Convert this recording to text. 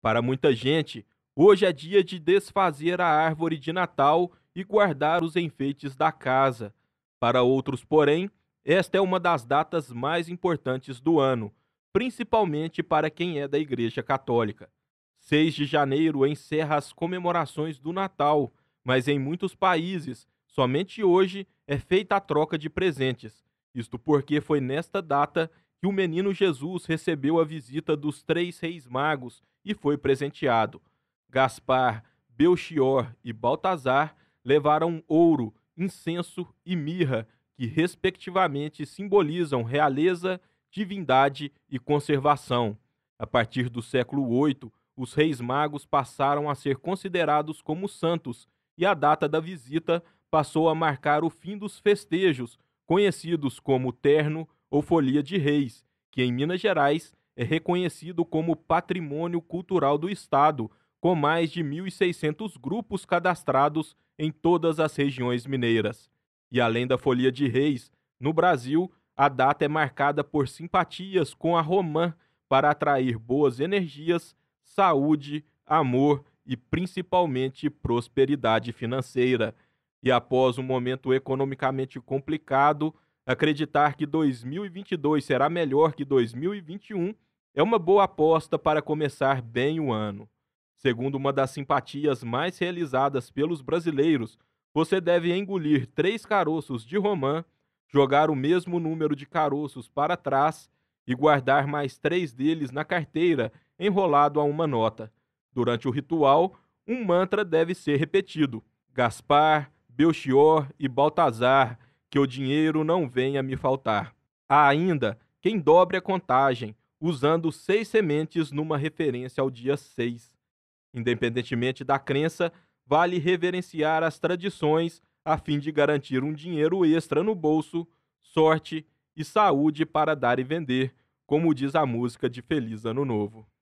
Para muita gente, hoje é dia de desfazer a árvore de Natal e guardar os enfeites da casa. Para outros, porém, esta é uma das datas mais importantes do ano, principalmente para quem é da Igreja Católica. 6 de janeiro encerra as comemorações do Natal, mas em muitos países, somente hoje é feita a troca de presentes. Isto porque foi nesta data que o menino Jesus recebeu a visita dos três reis magos e foi presenteado. Gaspar, Belchior e Baltazar levaram ouro, incenso e mirra, que respectivamente simbolizam realeza, divindade e conservação. A partir do século VIII, os reis magos passaram a ser considerados como santos e a data da visita passou a marcar o fim dos festejos, conhecidos como terno, ou Folia de Reis, que em Minas Gerais é reconhecido como Patrimônio Cultural do Estado, com mais de 1.600 grupos cadastrados em todas as regiões mineiras. E além da Folia de Reis, no Brasil, a data é marcada por simpatias com a Romã para atrair boas energias, saúde, amor e principalmente prosperidade financeira. E após um momento economicamente complicado, Acreditar que 2022 será melhor que 2021 é uma boa aposta para começar bem o ano. Segundo uma das simpatias mais realizadas pelos brasileiros, você deve engolir três caroços de romã, jogar o mesmo número de caroços para trás e guardar mais três deles na carteira, enrolado a uma nota. Durante o ritual, um mantra deve ser repetido: Gaspar, Belchior e Baltazar que o dinheiro não venha me faltar. Há ainda quem dobre a contagem, usando seis sementes numa referência ao dia 6. Independentemente da crença, vale reverenciar as tradições a fim de garantir um dinheiro extra no bolso, sorte e saúde para dar e vender, como diz a música de Feliz Ano Novo.